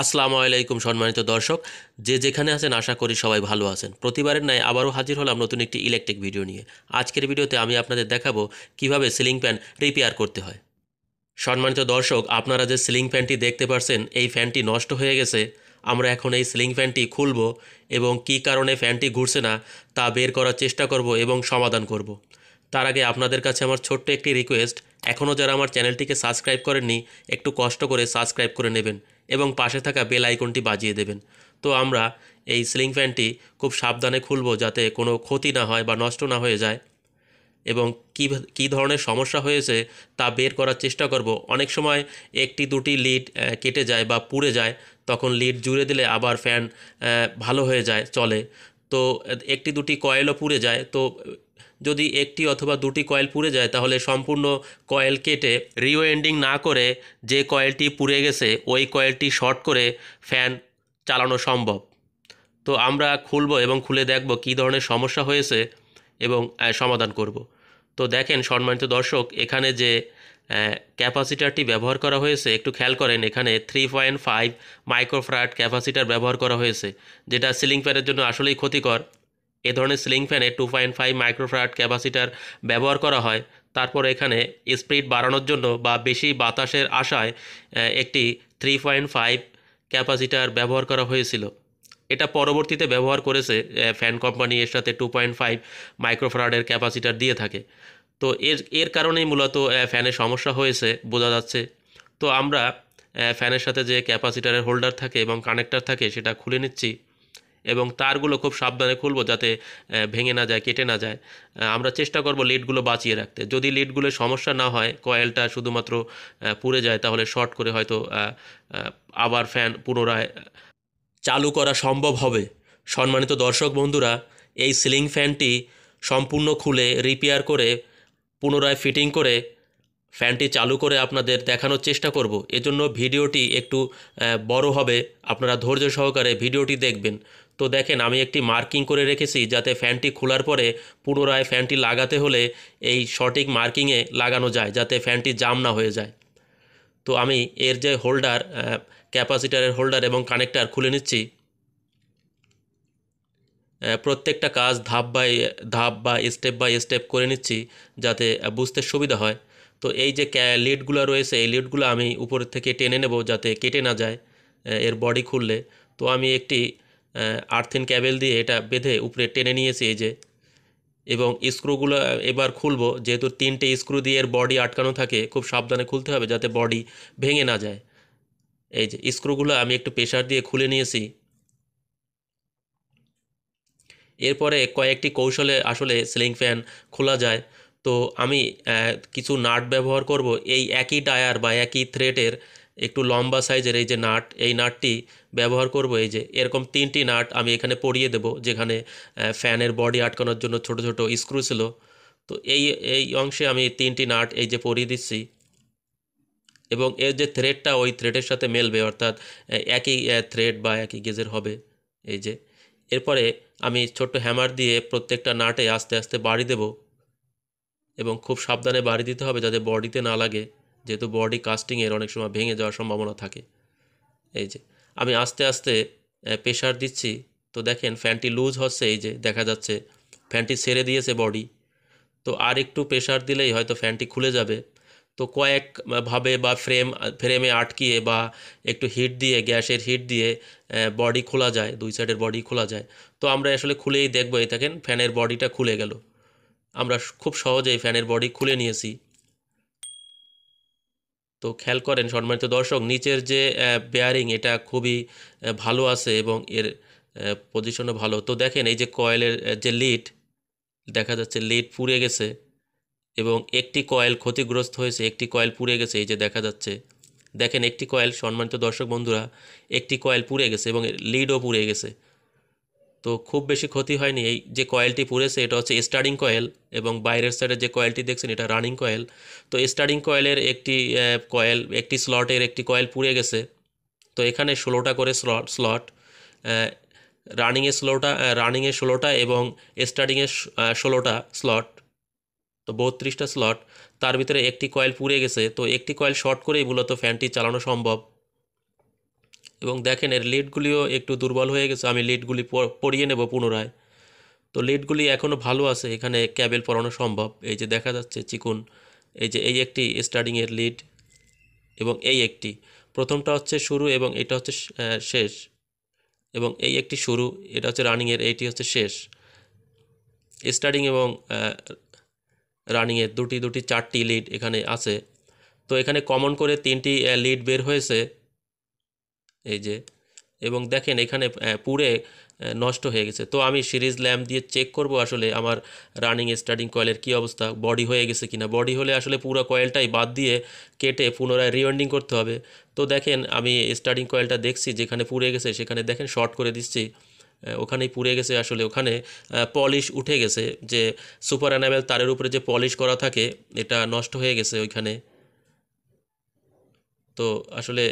আসসালামু আলাইকুম সম্মানিত দর্শক যে যেখানে আছেন আশা করি সবাই ভালো আছেন প্রতিবারের ন্যায় আবারও হাজির হলাম নতুন একটি ইলেকট্রিক ভিডিও নিয়ে আজকের ভিডিওতে আমি আপনাদের দেখাবো কিভাবে সিলিং ফ্যান রিপেয়ার করতে হয় সম্মানিত দর্শক আপনারা যে সিলিং ফ্যানটি দেখতে পাচ্ছেন এই ফ্যানটি নষ্ট হয়ে গেছে আমরা এখন এই সিলিং ফ্যানটি খুলব এবং কি কারণে ফ্যানটি ঘুরছে না তা বের করার চেষ্টা করব এবং সমাধান করব তার আগে আপনাদের কাছে আমার ছোট্ট একটি রিকোয়েস্ট এখনও যারা আমার চ্যানেলটিকে সাবস্ক্রাইব করেননি একটু কষ্ট করে সাবস্ক্রাইব করে নেবেন এবং পাশে থাকা বেল আইকনটি বাজিয়ে দেবেন তো আমরা এই সিলিং ফ্যানটি খুব সাবধানে খুলব যাতে কোনো ক্ষতি না হয় বা নষ্ট না হয়ে যায় এবং কী কী ধরনের সমস্যা হয়েছে তা বের করার চেষ্টা করব অনেক সময় একটি দুটি লিড কেটে যায় বা পুড়ে যায় তখন লিড জুড়ে দিলে আবার ফ্যান ভালো হয়ে যায় চলে তো একটি দুটি কয়েলও পুড়ে যায় তো যদি একটি অথবা দুটি কয়েল পুড়ে যায় তাহলে সম্পূর্ণ কয়েল কেটে রিওয়েন্ডিং না করে যে কয়েলটি পুড়ে গেছে ওই কয়েলটি শর্ট করে ফ্যান চালানো সম্ভব তো আমরা খুলব এবং খুলে দেখব কী ধরনের সমস্যা হয়েছে এবং সমাধান করব তো দেখেন সম্মানিত দর্শক এখানে যে ক্যাপাসিটারটি ব্যবহার করা হয়েছে একটু খেয়াল করেন এখানে three point five microfarad capacitor ব্যবহার করা হয়েছে যেটা সিলিং ফ্যানের জন্য আসলেই ক্ষতিকর এ ধরনের সিলিং ফ্যানে two point five microfarad capacitor ব্যবহার করা হয় তারপর এখানে স্পিড বাড়ানোর জন্য বা বেশি বাতাসের আশায় একটি থ্রি পয়েন্ট ফাইভ ক্যাপাসিটার ব্যবহার করা হয়েছিল এটা পরবর্তীতে ব্যবহার করেছে ফ্যান কোম্পানি এর সাথে টু পয়েন্ট ফাইভ মাইক্রোফ্রাডের ক্যাপাসিটার দিয়ে থাকে তো এর এর কারণেই মূলত ফ্যানের সমস্যা হয়েছে বোঝা যাচ্ছে তো আমরা ফ্যানের সাথে যে ক্যাপাসিটারের হোল্ডার থাকে এবং কানেক্টার থাকে সেটা খুলে নিচ্ছি এবং তারগুলো খুব সাবধানে খুলবো যাতে ভেঙে না যায় কেটে না যায় আমরা চেষ্টা করব লিডগুলো বাঁচিয়ে রাখতে যদি লিডগুলো সমস্যা না হয় কয়েলটা শুধুমাত্র পুড়ে যায় তাহলে শর্ট করে হয়তো আবার ফ্যান পুনরায় চালু করা সম্ভব হবে সম্মানিত দর্শক বন্ধুরা এই সিলিং ফ্যানটি সম্পূর্ণ খুলে রিপেয়ার করে পুনরায় ফিটিং করে ফ্যানটি চালু করে আপনাদের দেখানোর চেষ্টা করব এজন্য ভিডিওটি একটু বড় হবে আপনারা ধৈর্য সহকারে ভিডিওটি দেখবেন তো দেখেন আমি একটি মার্কিং করে রেখেছি যাতে ফ্যানটি খোলার পরে পুনরায় ফ্যানটি লাগাতে হলে এই সঠিক মার্কিংয়ে লাগানো যায় যাতে ফ্যানটি জাম না হয়ে যায় তো আমি এর যে হোল্ডার ক্যাপাসিটারের হোল্ডার এবং কানেক্টার খুলে নিচ্ছি প্রত্যেকটা কাজ ধাপ বাই ধাপ বা স্টেপ বাই স্টেপ করে নিচ্ছি যাতে বুঝতে সুবিধা হয় তো এই যে লিডগুলো রয়েছে এই লিডগুলো আমি উপরের থেকে টেনে নেব যাতে কেটে না যায় এর বডি খুললে তো আমি একটি আর্থিন ক্যাবেল দিয়ে এটা বেঁধে উপরে টেনে নিয়েছি এই যে এবং স্ক্রুগুলো এবার খুলবো যেহেতু তিনটে স্ক্রু দিয়ে এর বডি আটকানো থাকে খুব সাবধানে খুলতে হবে যাতে বডি ভেঙে না যায় এই যে স্ক্রুগুলো আমি একটু প্রেশার দিয়ে খুলে নিয়েছি এরপরে কয়েকটি কৌশলে আসলে সিলিং ফ্যান খোলা যায় তো আমি কিছু নাট ব্যবহার করব এই একই টায়ার বা একই থ্রেটের একটু লম্বা সাইজের এই যে নাট এই নাটটি ব্যবহার করব এই যে এরকম তিনটি নাট আমি এখানে পরিয়ে দেব যেখানে ফ্যানের বডি আটকানোর জন্য ছোট ছোট স্ক্রু ছিল তো এই এই অংশে আমি তিনটি নাট এই যে পরিয়ে দিচ্ছি এবং এর যে থ্রেডটা ওই থ্রেডের সাথে মেলবে অর্থাৎ একই থ্রেড বা একই গেজের হবে এই যে এরপরে আমি ছোট্ট হ্যামার দিয়ে প্রত্যেকটা নাটে আস্তে আস্তে বাড়ি দেব এবং খুব সাবধানে বাড়ি দিতে হবে যাতে বডিতে না লাগে যেহেতু বডি কাস্টিংয়ের অনেক সময় ভেঙে যাওয়ার সম্ভাবনা থাকে এই যে আমি আস্তে আস্তে প্রেশার দিচ্ছি তো দেখেন ফ্যানটি লুজ হচ্ছে এই যে দেখা যাচ্ছে ফ্যানটি সেরে দিয়েছে বডি তো আর একটু প্রেশার দিলেই হয়তো ফ্যানটি খুলে যাবে তো কয়েকভাবে বা ফ্রেম ফ্রেমে আটকিয়ে বা একটু হিট দিয়ে গ্যাসের হিট দিয়ে বডি খোলা যায় দুই সাইডের বডি খোলা যায় তো আমরা আসলে খুলেই দেখবো এই দেখেন ফ্যানের বডিটা খুলে গেল আমরা খুব সহজেই ফ্যানের বডি খুলে নিয়েছি তো খেয়াল করেন সম্মানিত দর্শক নিচের যে বেয়ারিং এটা খুবই ভালো আছে এবং এর পজিশনও ভালো তো দেখেন এই যে কয়েলের যে লিড দেখা যাচ্ছে লিড পুড়ে গেছে এবং একটি কয়েল ক্ষতিগ্রস্ত হয়েছে একটি কয়েল পুড়ে গেছে এই যে দেখা যাচ্ছে দেখেন একটি কয়েল সম্মানিত দর্শক বন্ধুরা একটি কয়েল পুড়ে গেছে এবং লিডও পুড়ে গেছে তো খুব বেশি ক্ষতি হয়নি এই যে কয়েলটি পুড়েছে এটা হচ্ছে স্টার্টিং কয়েল এবং বাইরের সাইডে যে কয়েলটি দেখছেন এটা রানিং কয়েল তো স্টার্টিং কয়েলের একটি কয়েল একটি স্লটের একটি কয়েল পুড়ে গেছে তো এখানে ষোলোটা করে স্লট স্লট রানিংয়ে স্লোটা রানিংয়ে ষোলোটা এবং স্টার্টিংয়ে ষোলোটা স্লট তো বত্রিশটা স্লট তার ভিতরে একটি কয়েল পুড়ে গেছে তো একটি কয়েল শর্ট করেই মূলত ফ্যানটি চালানো সম্ভব এবং দেখেন এর লিডগুলিও একটু দুর্বল হয়ে গেছে আমি লিডগুলি পরিয়ে নেব পুনরায় তো লিডগুলি এখনও ভালো আছে এখানে ক্যাবেল পরানো সম্ভব এই যে দেখা যাচ্ছে চিকুন এই যে এই একটি স্টার্টিংয়ের লিড এবং এই একটি প্রথমটা হচ্ছে শুরু এবং এটা হচ্ছে শেষ এবং এই একটি শুরু এটা হচ্ছে রানিংয়ের এইটি হচ্ছে শেষ স্টার্টিং এবং রানিংয়ের দুটি দুটি চারটি লিড এখানে আছে তো এখানে কমন করে তিনটি লিড বের হয়েছে এই যে এবং দেখেন এখানে পুরে নষ্ট হয়ে গেছে তো আমি সিরিজ ল্যাম্প দিয়ে চেক করব আসলে আমার রানিং স্টার্টিং কয়েলের কি অবস্থা বডি হয়ে গেছে কিনা বডি হলে আসলে পুরো কয়েলটাই বাদ দিয়ে কেটে পুনরায় রিওয়েন্ডিং করতে হবে তো দেখেন আমি স্টার্টিং কয়েলটা দেখছি যেখানে পুড়ে গেছে সেখানে দেখেন শর্ট করে দিচ্ছি ওখানেই পুড়ে গেছে আসলে ওখানে পলিশ উঠে গেছে যে সুপার অ্যানাবেল তারের উপরে যে পলিশ করা থাকে এটা নষ্ট হয়ে গেছে ওইখানে তো আসলে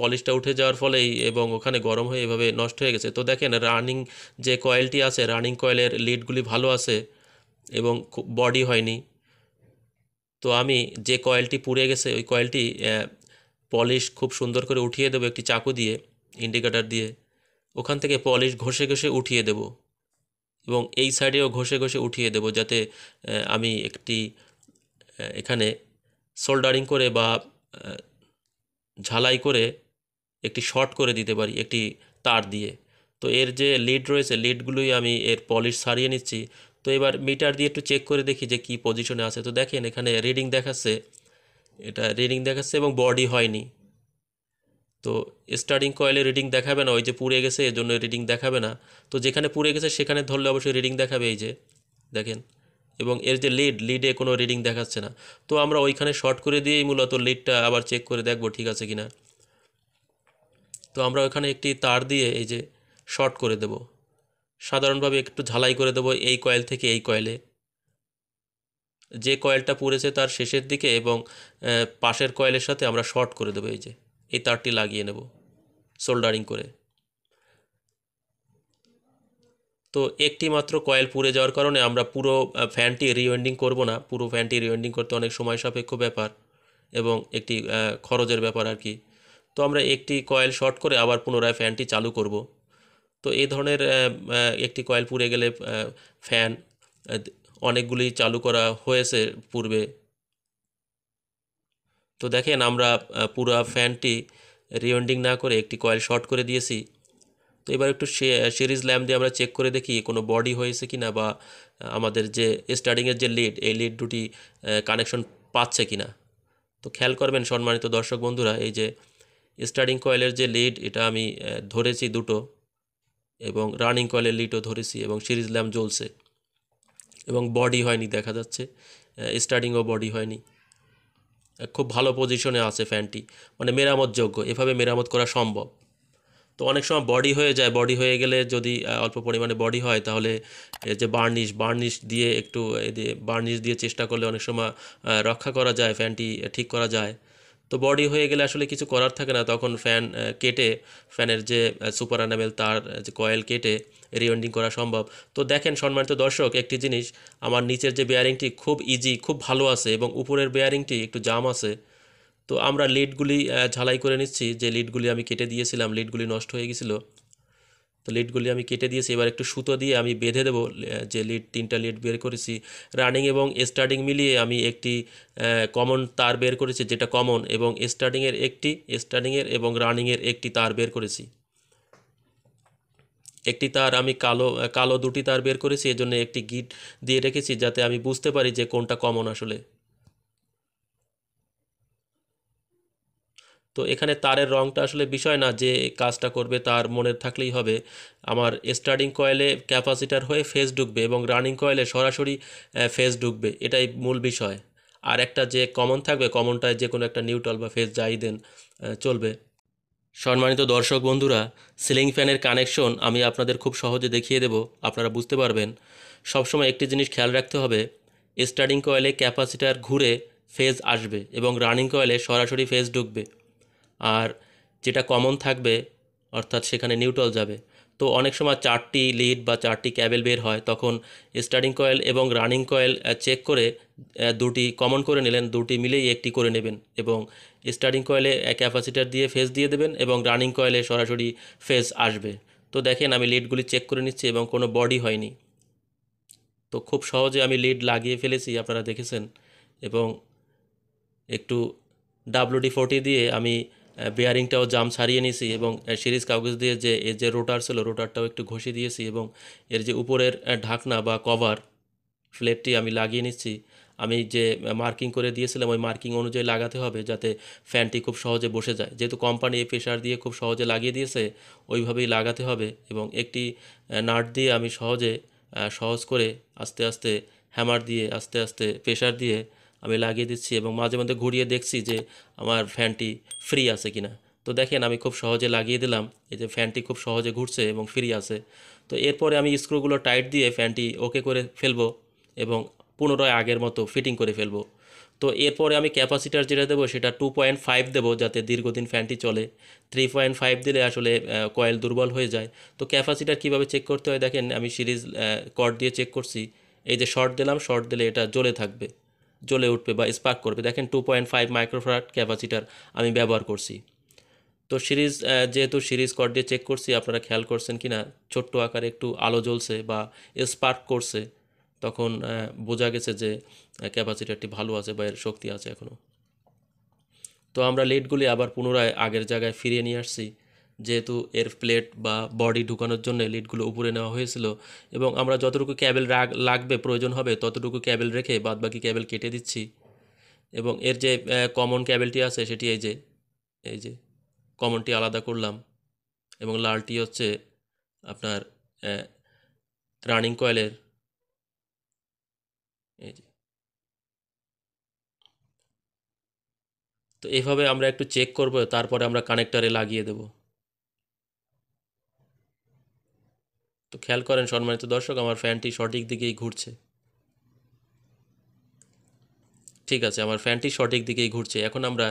পলিশটা উঠে যাওয়ার ফলেই এবং ওখানে গরম হয়ে এভাবে নষ্ট হয়ে গেছে তো দেখেন রানিং যে কয়েলটি আছে রানিং কয়েলের লিডগুলি ভালো আছে এবং বডি হয়নি তো আমি যে কয়েলটি পুড়ে গেছে ওই কয়েলটি পলিশ খুব সুন্দর করে উঠিয়ে দেবো একটি চাকু দিয়ে ইন্ডিকেটার দিয়ে ওখান থেকে পলিশ ঘষে ঘষে উঠিয়ে দেব এবং এই সাইডেও ঘষে ঘষে উঠিয়ে দেব যাতে আমি একটি এখানে সোল্ডারিং করে বা ঝালাই করে একটি শর্ট করে দিতে পারি একটি তার দিয়ে তো এর যে লিড রয়েছে লিডগুলোই আমি এর পলিশ সারিয়ে নিচ্ছি তো এবার মিটার দিয়ে একটু চেক করে দেখি যে কি পজিশনে আছে তো দেখেন এখানে রিডিং দেখাচ্ছে এটা রিডিং দেখাচ্ছে এবং বডি হয়নি তো স্টার্টিং কয়েলে রিডিং দেখাবে না ওই যে পুড়ে গেছে এর জন্য রিডিং দেখাবে না তো যেখানে পুড়ে গেছে সেখানে ধরলে অবশ্যই রিডিং দেখাবে এই যে দেখেন এবং এর যে লিড লিডে কোনো রিডিং দেখাচ্ছে না তো আমরা ওইখানে শর্ট করে দিয়েই মূলত লিডটা আবার চেক করে দেখবো ঠিক আছে কিনা তো আমরা ওখানে একটি তার দিয়ে এই যে শর্ট করে দেব সাধারণভাবে একটু ঝালাই করে দেব এই কয়েল থেকে এই কয়েলে যে কয়েলটা পুড়েছে তার শেষের দিকে এবং পাশের কয়েলের সাথে আমরা শর্ট করে দেবো এই যে এই তারটি লাগিয়ে নেব সোল্ডারিং করে তো একটি মাত্র কয়েল পুড়ে যাওয়ার কারণে আমরা পুরো ফ্যানটি রিওয়েন্ডিং করব না পুরো ফ্যানটি রিওয়েন্ডিং করতে অনেক সময় সাপেক্ষ ব্যাপার এবং একটি খরচের ব্যাপার আর কি তো আমরা একটি কয়েল শর্ট করে আবার পুনরায় ফ্যানটি চালু করব তো এই ধরনের একটি কয়েল পুড়ে গেলে ফ্যান অনেকগুলি চালু করা হয়েছে পূর্বে তো দেখেন আমরা পুরো ফ্যানটি রিওয়েন্ডিং না করে একটি কয়েল শর্ট করে দিয়েছি তো এবার একটু সিরিজ ল্যাম্প দিয়ে আমরা চেক করে দেখি কোনো বডি হয়েছে কি না বা আমাদের যে স্টার্টিংয়ের যে লিড এই লিড দুটি কানেকশন পাচ্ছে কি না তো খেয়াল করবেন সম্মানিত দর্শক বন্ধুরা এই যে স্টার্টিং কয়েলের যে লিড এটা আমি ধরেছি দুটো এবং রানিং কয়েলের লিডও ধরেছি এবং সিরিজ ল্যাম্প জ্বলছে এবং বডি হয়নি দেখা যাচ্ছে স্টার্টিংও বডি হয়নি খুব ভালো পজিশনে আছে ফ্যানটি মানে মেরামতযোগ্য এভাবে মেরামত করা সম্ভব তো অনেক সময় বডি হয়ে যায় বডি হয়ে গেলে যদি অল্প পরিমাণে বডি হয় তাহলে যে বার্নিশ বার্নিশ দিয়ে একটু বার্নিশ দিয়ে চেষ্টা করলে অনেক সময় রক্ষা করা যায় ফ্যানটি ঠিক করা যায় তো বডি হয়ে গেলে আসলে কিছু করার থাকে না তখন ফ্যান কেটে ফ্যানের যে সুপার অ্যানামেল তার যে কয়েল কেটে রিওয়েন্ডিং করা সম্ভব তো দেখেন সম্মানিত দর্শক একটি জিনিস আমার নিচের যে বেয়ারিংটি খুব ইজি খুব ভালো আছে এবং উপরের বেয়ারিংটি একটু জাম আছে তো আমরা লিডগুলি ঝালাই করে নিচ্ছি যে লিডগুলি আমি কেটে দিয়েছিলাম লিডগুলি নষ্ট হয়ে গেছিলো তো লিডগুলি আমি কেটে দিয়েছি এবার একটু সুতো দিয়ে আমি বেঁধে দেবো যে লিড তিনটা লিড বের করেছি রানিং এবং স্টার্টিং মিলিয়ে আমি একটি কমন তার বের করেছি যেটা কমন এবং স্টার্টিংয়ের একটি স্টার্টিংয়ের এবং রানিংয়ের একটি তার বের করেছি একটি তার আমি কালো কালো দুটি তার বের করেছি এজন্য একটি গিট দিয়ে রেখেছি যাতে আমি বুঝতে পারি যে কোনটা কমন আসলে তো এখানে তারের রঙটা আসলে বিষয় না যে কাজটা করবে তার মনে থাকলেই হবে আমার স্টার্টিং কয়েলে ক্যাপাসিটার হয়ে ফেস ঢুকবে এবং রানিং কয়েলে সরাসরি ফেস ঢুকবে এটাই মূল বিষয় আর একটা যে কমন থাকবে কমনটায় যে কোনো একটা নিউট্রাল বা ফেস যাই দেন চলবে সম্মানিত দর্শক বন্ধুরা সিলিং ফ্যানের কানেকশন আমি আপনাদের খুব সহজে দেখিয়ে দেব আপনারা বুঝতে পারবেন সবসময় একটি জিনিস খেয়াল রাখতে হবে স্টার্টিং কয়েলে ক্যাপাসিটার ঘুরে ফেজ আসবে এবং রানিং কয়েলে সরাসরি ফেজ ঢুকবে আর যেটা কমন থাকবে অর্থাৎ সেখানে নিউট্রাল যাবে তো অনেক সময় চারটি লিড বা চারটি ক্যাবেল বের হয় তখন স্টার্টিং কয়েল এবং রানিং কয়েল চেক করে দুটি কমন করে নিলেন দুটি মিলেই একটি করে নেবেন এবং স্টার্টিং কয়েলে ক্যাপাসিটার দিয়ে ফেজ দিয়ে দেবেন এবং রানিং কয়েলে সরাসরি ফেজ আসবে তো দেখেন আমি লিডগুলি চেক করে নিচ্ছি এবং কোনো বডি হয়নি তো খুব সহজে আমি লিড লাগিয়ে ফেলেছি আপনারা দেখেছেন এবং একটু ডাব্লুডি ফোর্টি দিয়ে আমি বেয়ারিংটাও জাম ছাড়িয়ে নিয়েছি এবং সিরিজ কাগজ দিয়ে যে এর যে রোটার ছিল রোটারটাও একটু ঘষে দিয়েছি এবং এর যে উপরের ঢাকনা বা কভার ফ্লেটটি আমি লাগিয়ে নিচ্ছি আমি যে মার্কিং করে দিয়েছিলাম ওই মার্কিং অনুযায়ী লাগাতে হবে যাতে ফ্যানটি খুব সহজে বসে যায় যেহেতু কোম্পানি এই প্রেশার দিয়ে খুব সহজে লাগিয়ে দিয়েছে ওইভাবেই লাগাতে হবে এবং একটি নাট দিয়ে আমি সহজে সহজ করে আস্তে আস্তে হ্যামার দিয়ে আস্তে আস্তে প্রেশার দিয়ে আমি লাগিয়ে দিচ্ছি এবং মাঝে মধ্যে ঘুরিয়ে দেখছি যে আমার ফ্যানটি ফ্রি আছে কিনা তো দেখেন আমি খুব সহজে লাগিয়ে দিলাম এই যে ফ্যানটি খুব সহজে ঘুরছে এবং ফ্রি আছে তো এরপরে আমি স্ক্রুগুলো টাইট দিয়ে ফ্যানটি ওকে করে ফেলবো এবং পুনরায় আগের মতো ফিটিং করে ফেলবো তো এরপরে আমি ক্যাপাসিটার যেটা দেবো সেটা টু পয়েন্ট ফাইভ দেবো যাতে দীর্ঘদিন ফ্যানটি চলে থ্রি পয়েন্ট ফাইভ দিলে আসলে কয়েল দুর্বল হয়ে যায় তো ক্যাপাসিটার কীভাবে চেক করতে হয় দেখেন আমি সিরিজ কর্ড দিয়ে চেক করছি এই যে শর্ট দিলাম শর্ট দিলে এটা জ্বলে থাকবে জ্বলে উঠবে বা স্পার্ক করবে দেখেন two point five microfarad capacitor আমি ব্যবহার করছি তো সিরিজ যেহেতু সিরিজ কর দিয়ে চেক করছি আপনারা খেয়াল করছেন কি না ছোট্ট আকারে একটু আলো জ্বলছে বা স্পার্ক করছে তখন বোঝা গেছে যে ক্যাপাসিটারটি ভালো আছে বা এর শক্তি আছে এখনও তো আমরা লেটগুলি আবার পুনরায় আগের জায়গায় ফিরিয়ে নিয়ে আসছি যেহেতু এর প্লেট বা বডি ঢুকানোর জন্য লিডগুলো উপরে নেওয়া হয়েছিল এবং আমরা যতটুকু ক্যাবেল লাগবে প্রয়োজন হবে ততটুকু ক্যাবেল রেখে বাদবাকি ক্যাবেল কেটে দিচ্ছি এবং এর যে কমন ক্যাবেলটি আছে সেটি এই যে এই যে কমনটি আলাদা করলাম এবং লালটি হচ্ছে আপনার রানিং কয়েলের এই যে তো এইভাবে আমরা একটু চেক করব তারপরে আমরা কানেক্টারে লাগিয়ে দেবো খেয়াল করেন সম্মানিত দর্শক আমার ফ্যানটি সঠিক দিকেই ঘুরছে ঠিক আছে আমার ফ্যানটি সঠিক দিকেই ঘুরছে এখন আমরা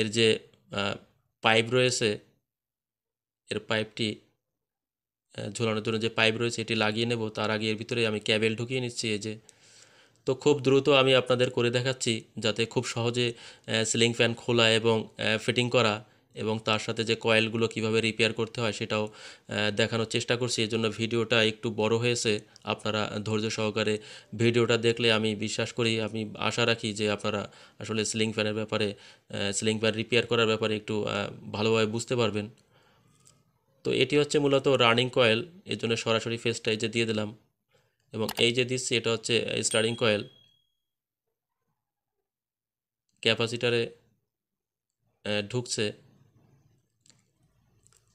এর যে পাইপ রয়েছে এর পাইপটি ঝোলানোর জন্য যে পাইপ রয়েছে এটি লাগিয়ে নেব তার আগে এর ভিতরে আমি ক্যাবেল ঢুকিয়ে নিচ্ছি এই যে তো খুব দ্রুত আমি আপনাদের করে দেখাচ্ছি যাতে খুব সহজে সিলিং ফ্যান খোলা এবং ফিটিং করা এবং তার সাথে যে কয়েলগুলো কিভাবে রিপেয়ার করতে হয় সেটাও দেখানোর চেষ্টা করছি এই জন্য ভিডিওটা একটু বড় হয়েছে আপনারা ধৈর্য সহকারে ভিডিওটা দেখলে আমি বিশ্বাস করি আমি আশা রাখি যে আপনারা আসলে সিলিং ফ্যানের ব্যাপারে সিলিং ফ্যান রিপেয়ার করার ব্যাপারে একটু ভালোভাবে বুঝতে পারবেন তো এটি হচ্ছে মূলত রানিং কয়েল এর জন্য সরাসরি ফেসটা এই যে দিয়ে দিলাম এবং এই যে দিচ্ছি এটা হচ্ছে স্টারিং কয়েল ক্যাপাসিটারে ঢুকছে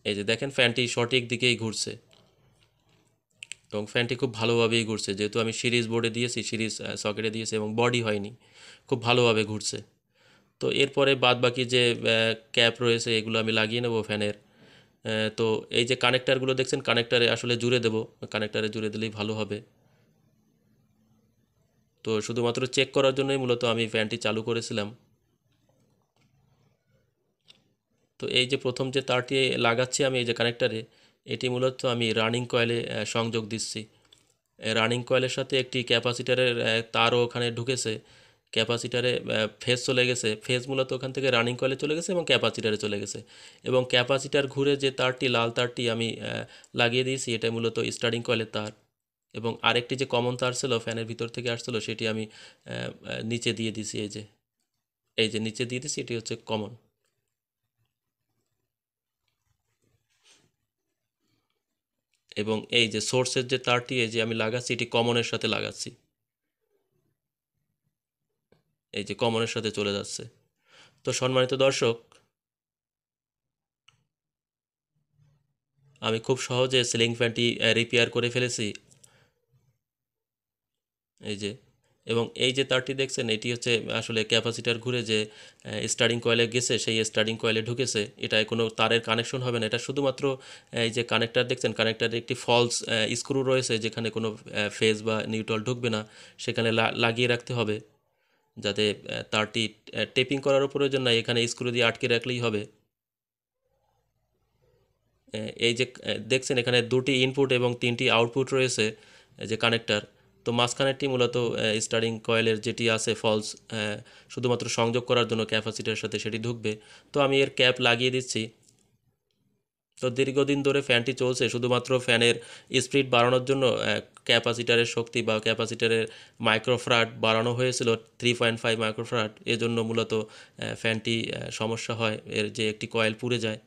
এই যে দেখেন ফ্যানটি সঠিক দিকেই ঘুরছে এবং ফ্যানটি খুব ভালোভাবেই ঘুরছে যেহেতু আমি সিরিজ বোর্ডে দিয়েছি সিরিজ সকেটে দিয়েছি এবং বডি হয়নি খুব ভালোভাবে ঘুরছে তো এরপরে বাদ বাকি যে ক্যাপ রয়েছে এগুলো আমি লাগিয়ে নেব ফ্যানের তো এই যে কানেক্টারগুলো দেখছেন কানেক্টারে আসলে জুড়ে দেব কানেক্টারে জুড়ে দিলেই ভালো হবে তো শুধুমাত্র চেক করার জন্যই মূলত আমি ফ্যানটি চালু করেছিলাম তো এই যে প্রথম যে তারটি লাগাচ্ছি আমি এই যে কানেক্টারে এটি মূলত আমি রানিং কয়েলে সংযোগ দিচ্ছি রানিং কয়েলের সাথে একটি ক্যাপাসিটারের তারও ওখানে ঢুকেছে ক্যাপাসিটারে ফেস চলে গেছে ফেস মূলত ওখান থেকে রানিং কয়েলে চলে গেছে এবং ক্যাপাসিটারে চলে গেছে এবং ক্যাপাসিটার ঘুরে যে তারটি লাল তারটি আমি লাগিয়ে দিয়েছি এটা মূলত স্টার্টিং কয়েলের তার এবং আরেকটি যে কমন তার ছিল ফ্যানের ভিতর থেকে আসছিলো সেটি আমি নিচে দিয়ে দিছি এই যে এই যে নিচে দিয়ে দিছি এটি হচ্ছে কমন এবং এই যে সোর্সের যে তারটি এই যে আমি লাগাচ্ছি এটি কমনের সাথে লাগাচ্ছি এই যে কমনের সাথে চলে যাচ্ছে তো সম্মানিত দর্শক আমি খুব সহজে সিলিং ফ্যানটি রিপেয়ার করে ফেলেছি এই যে এবং এই যে তারটি দেখছেন এটি হচ্ছে আসলে ক্যাপাসিটার ঘুরে যে স্টার্টিং কয়েলে গেছে সেই স্টার্টিং কয়েলে ঢুকেছে এটা কোনো তারের কানেকশন হবে না এটা শুধুমাত্র এই যে কানেক্টার দেখছেন কানেক্টার একটি ফলস স্ক্রু রয়েছে যেখানে কোনো ফেজ বা নিউট্রাল ঢুকবে না সেখানে লাগিয়ে রাখতে হবে যাতে তারটি টেপিং করারও প্রয়োজন নাই এখানে স্ক্রু দিয়ে আটকে রাখলেই হবে এই যে দেখছেন এখানে দুটি ইনপুট এবং তিনটি আউটপুট রয়েছে যে কানেক্টার তো মাঝখানেরটি মূলত স্টারিং কয়েলের যেটি আছে ফলস শুধুমাত্র সংযোগ করার জন্য ক্যাপাসিটার সাথে সেটি ঢুকবে তো আমি এর ক্যাপ লাগিয়ে দিচ্ছি তো দীর্ঘদিন ধরে ফ্যানটি চলছে শুধুমাত্র ফ্যানের স্পিড বাড়ানোর জন্য ক্যাপাসিটারের শক্তি বা ক্যাপাসিটারের মাইক্রোফ্রাট বাড়ানো হয়েছিল থ্রি পয়েন্ট ফাইভ মাইক্রোফ্রাট এজন্য মূলত ফ্যানটি সমস্যা হয় এর যে একটি কয়েল পুড়ে যায়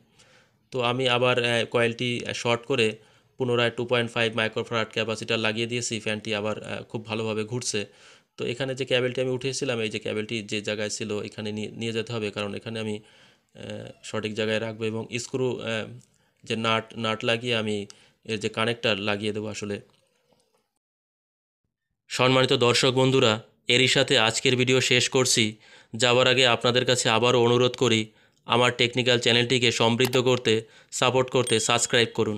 তো আমি আবার কয়েলটি শর্ট করে পুনরায় two point five microfarad capacitor লাগিয়ে দিয়েছি ফ্যানটি আবার খুব ভালোভাবে ঘুরছে তো এখানে যে ক্যাবেলটি আমি উঠিয়েছিলাম এই যে ক্যাবেলটি যে জায়গায় ছিল এখানে নিয়ে যেতে হবে কারণ এখানে আমি সঠিক জায়গায় রাখবো এবং স্ক্রু যে নাট নাট লাগিয়ে আমি এর যে কানেক্টার লাগিয়ে দেবো আসলে সম্মানিত দর্শক বন্ধুরা এরই সাথে আজকের ভিডিও শেষ করছি যাওয়ার আগে আপনাদের কাছে আবারও অনুরোধ করি আমার টেকনিক্যাল চ্যানেলটিকে সমৃদ্ধ করতে সাপোর্ট করতে সাবস্ক্রাইব করুন